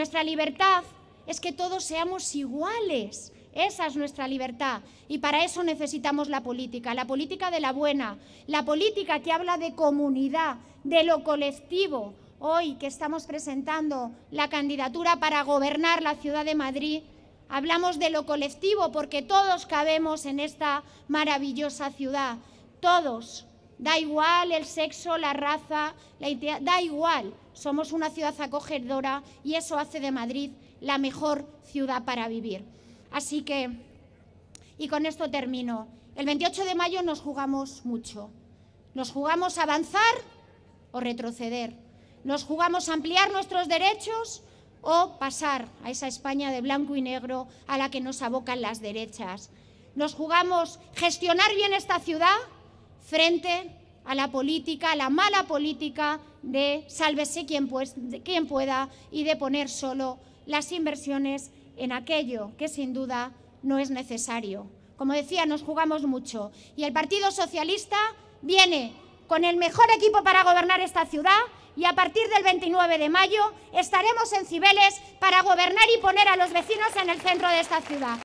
Nuestra libertad es que todos seamos iguales. Esa es nuestra libertad y para eso necesitamos la política, la política de la buena, la política que habla de comunidad, de lo colectivo. Hoy que estamos presentando la candidatura para gobernar la ciudad de Madrid, hablamos de lo colectivo porque todos cabemos en esta maravillosa ciudad, todos Da igual el sexo, la raza, la identidad, da igual. Somos una ciudad acogedora y eso hace de Madrid la mejor ciudad para vivir. Así que, y con esto termino. El 28 de mayo nos jugamos mucho. Nos jugamos avanzar o retroceder. Nos jugamos ampliar nuestros derechos o pasar a esa España de blanco y negro a la que nos abocan las derechas. Nos jugamos gestionar bien esta ciudad frente a la política, a la mala política de sálvese quien, pues, quien pueda y de poner solo las inversiones en aquello que sin duda no es necesario. Como decía, nos jugamos mucho y el Partido Socialista viene con el mejor equipo para gobernar esta ciudad y a partir del 29 de mayo estaremos en Cibeles para gobernar y poner a los vecinos en el centro de esta ciudad.